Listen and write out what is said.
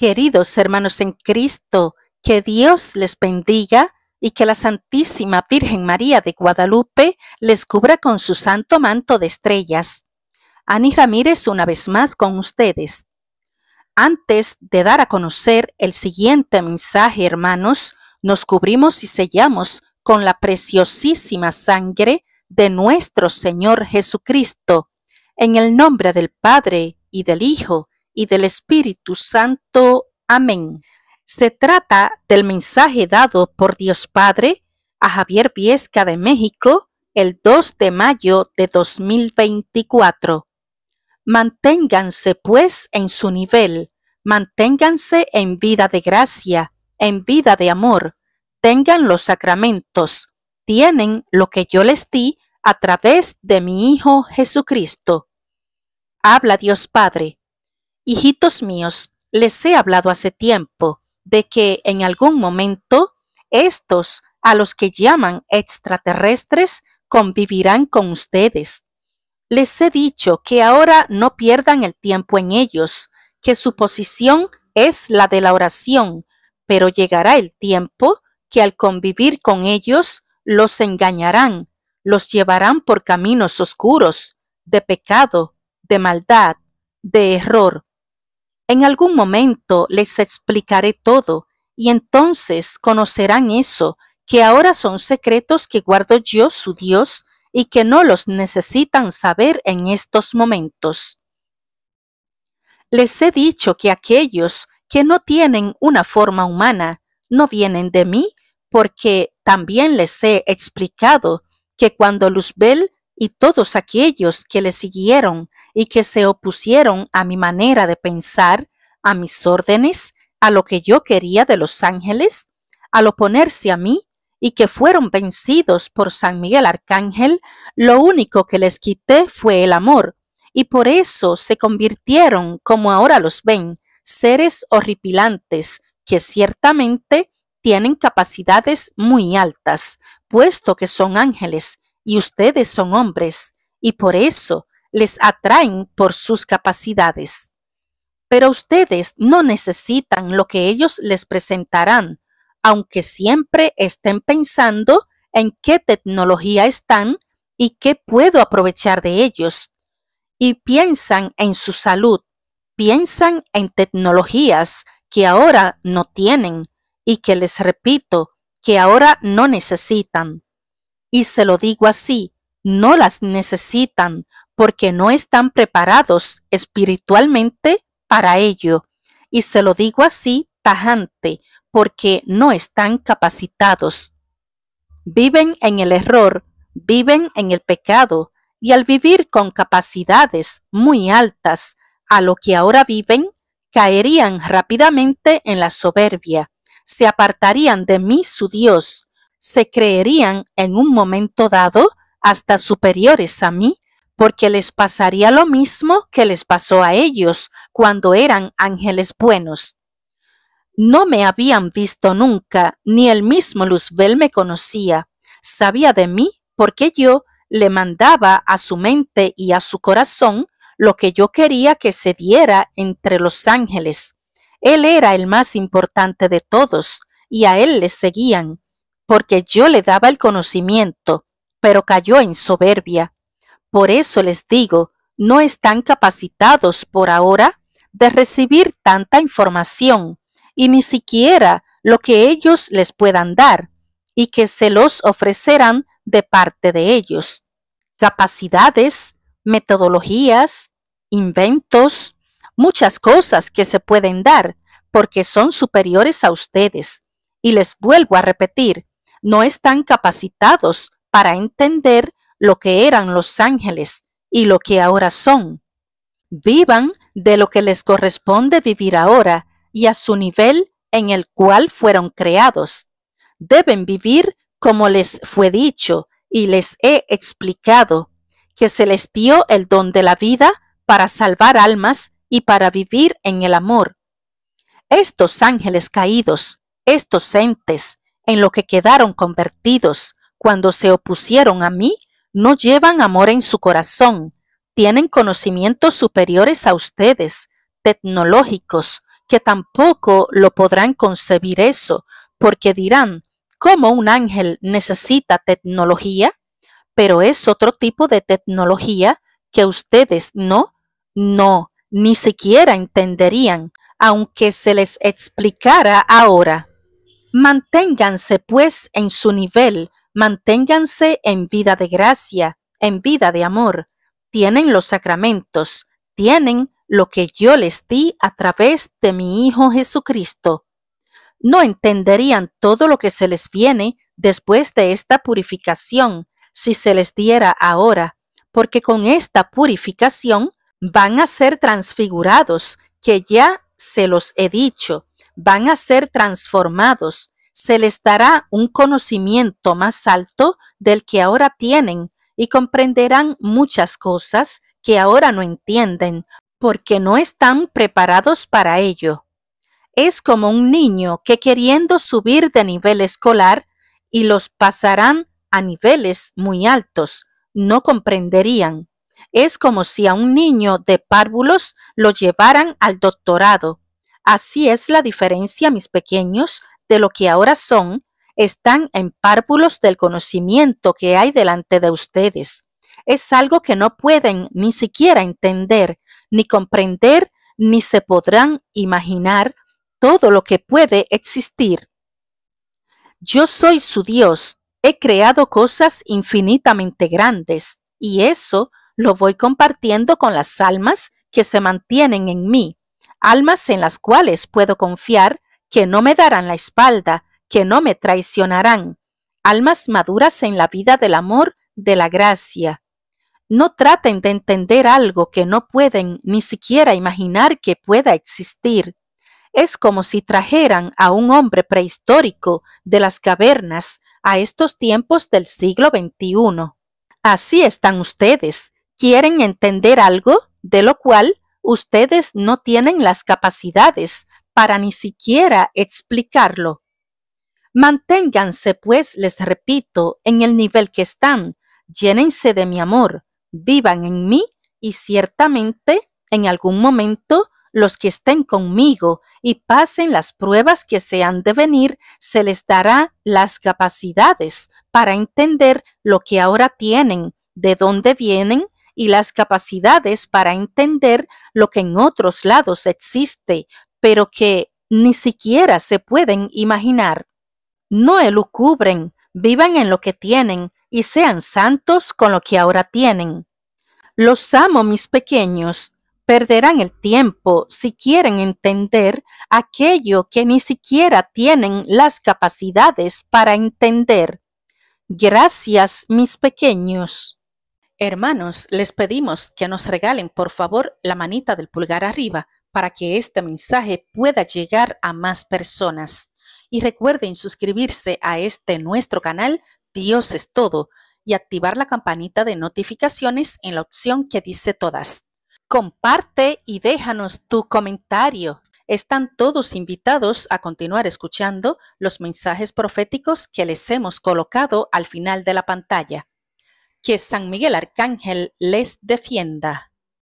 Queridos hermanos en Cristo, que Dios les bendiga y que la Santísima Virgen María de Guadalupe les cubra con su santo manto de estrellas. Ani Ramírez una vez más con ustedes. Antes de dar a conocer el siguiente mensaje, hermanos, nos cubrimos y sellamos con la preciosísima sangre de nuestro Señor Jesucristo, en el nombre del Padre y del Hijo y del Espíritu Santo. Amén. Se trata del mensaje dado por Dios Padre a Javier Viesca de México el 2 de mayo de 2024. Manténganse pues en su nivel, manténganse en vida de gracia, en vida de amor, tengan los sacramentos, tienen lo que yo les di a través de mi Hijo Jesucristo. Habla Dios Padre Hijitos míos, les he hablado hace tiempo de que en algún momento estos a los que llaman extraterrestres convivirán con ustedes. Les he dicho que ahora no pierdan el tiempo en ellos, que su posición es la de la oración, pero llegará el tiempo que al convivir con ellos los engañarán, los llevarán por caminos oscuros, de pecado, de maldad, de error, en algún momento les explicaré todo y entonces conocerán eso, que ahora son secretos que guardo yo, su Dios, y que no los necesitan saber en estos momentos. Les he dicho que aquellos que no tienen una forma humana no vienen de mí, porque también les he explicado que cuando Luzbel y todos aquellos que le siguieron y que se opusieron a mi manera de pensar, a mis órdenes, a lo que yo quería de los ángeles, al oponerse a mí y que fueron vencidos por San Miguel Arcángel, lo único que les quité fue el amor, y por eso se convirtieron, como ahora los ven, seres horripilantes que ciertamente tienen capacidades muy altas, puesto que son ángeles y ustedes son hombres, y por eso les atraen por sus capacidades. Pero ustedes no necesitan lo que ellos les presentarán, aunque siempre estén pensando en qué tecnología están y qué puedo aprovechar de ellos. Y piensan en su salud, piensan en tecnologías que ahora no tienen y que les repito, que ahora no necesitan. Y se lo digo así, no las necesitan porque no están preparados espiritualmente para ello. Y se lo digo así tajante, porque no están capacitados. Viven en el error, viven en el pecado, y al vivir con capacidades muy altas a lo que ahora viven, caerían rápidamente en la soberbia, se apartarían de mí su Dios, se creerían en un momento dado hasta superiores a mí porque les pasaría lo mismo que les pasó a ellos cuando eran ángeles buenos. No me habían visto nunca, ni el mismo Luzbel me conocía. Sabía de mí porque yo le mandaba a su mente y a su corazón lo que yo quería que se diera entre los ángeles. Él era el más importante de todos, y a él le seguían, porque yo le daba el conocimiento, pero cayó en soberbia. Por eso les digo, no están capacitados por ahora de recibir tanta información y ni siquiera lo que ellos les puedan dar y que se los ofrecerán de parte de ellos. Capacidades, metodologías, inventos, muchas cosas que se pueden dar porque son superiores a ustedes. Y les vuelvo a repetir, no están capacitados para entender lo que eran los ángeles y lo que ahora son. Vivan de lo que les corresponde vivir ahora y a su nivel en el cual fueron creados. Deben vivir como les fue dicho y les he explicado, que se les dio el don de la vida para salvar almas y para vivir en el amor. Estos ángeles caídos, estos entes, en lo que quedaron convertidos cuando se opusieron a mí, no llevan amor en su corazón, tienen conocimientos superiores a ustedes, tecnológicos, que tampoco lo podrán concebir eso, porque dirán, ¿cómo un ángel necesita tecnología? Pero es otro tipo de tecnología que ustedes no, no, ni siquiera entenderían, aunque se les explicara ahora. Manténganse pues en su nivel, manténganse en vida de gracia, en vida de amor. Tienen los sacramentos, tienen lo que yo les di a través de mi Hijo Jesucristo. No entenderían todo lo que se les viene después de esta purificación si se les diera ahora, porque con esta purificación van a ser transfigurados, que ya se los he dicho, van a ser transformados, se les dará un conocimiento más alto del que ahora tienen y comprenderán muchas cosas que ahora no entienden porque no están preparados para ello. Es como un niño que queriendo subir de nivel escolar y los pasarán a niveles muy altos, no comprenderían. Es como si a un niño de párvulos lo llevaran al doctorado. Así es la diferencia, mis pequeños, de lo que ahora son, están en párpulos del conocimiento que hay delante de ustedes. Es algo que no pueden ni siquiera entender, ni comprender, ni se podrán imaginar todo lo que puede existir. Yo soy su Dios, he creado cosas infinitamente grandes y eso lo voy compartiendo con las almas que se mantienen en mí, almas en las cuales puedo confiar que no me darán la espalda, que no me traicionarán, almas maduras en la vida del amor, de la gracia. No traten de entender algo que no pueden ni siquiera imaginar que pueda existir. Es como si trajeran a un hombre prehistórico de las cavernas a estos tiempos del siglo XXI. Así están ustedes. ¿Quieren entender algo de lo cual ustedes no tienen las capacidades, para ni siquiera explicarlo. Manténganse, pues, les repito, en el nivel que están, llénense de mi amor, vivan en mí y ciertamente, en algún momento, los que estén conmigo y pasen las pruebas que se han de venir, se les dará las capacidades para entender lo que ahora tienen, de dónde vienen y las capacidades para entender lo que en otros lados existe, pero que ni siquiera se pueden imaginar. No elucubren, vivan en lo que tienen y sean santos con lo que ahora tienen. Los amo, mis pequeños, perderán el tiempo si quieren entender aquello que ni siquiera tienen las capacidades para entender. Gracias, mis pequeños. Hermanos, les pedimos que nos regalen por favor la manita del pulgar arriba para que este mensaje pueda llegar a más personas. Y recuerden suscribirse a este nuestro canal, Dios es todo, y activar la campanita de notificaciones en la opción que dice todas. Comparte y déjanos tu comentario. Están todos invitados a continuar escuchando los mensajes proféticos que les hemos colocado al final de la pantalla. Que San Miguel Arcángel les defienda.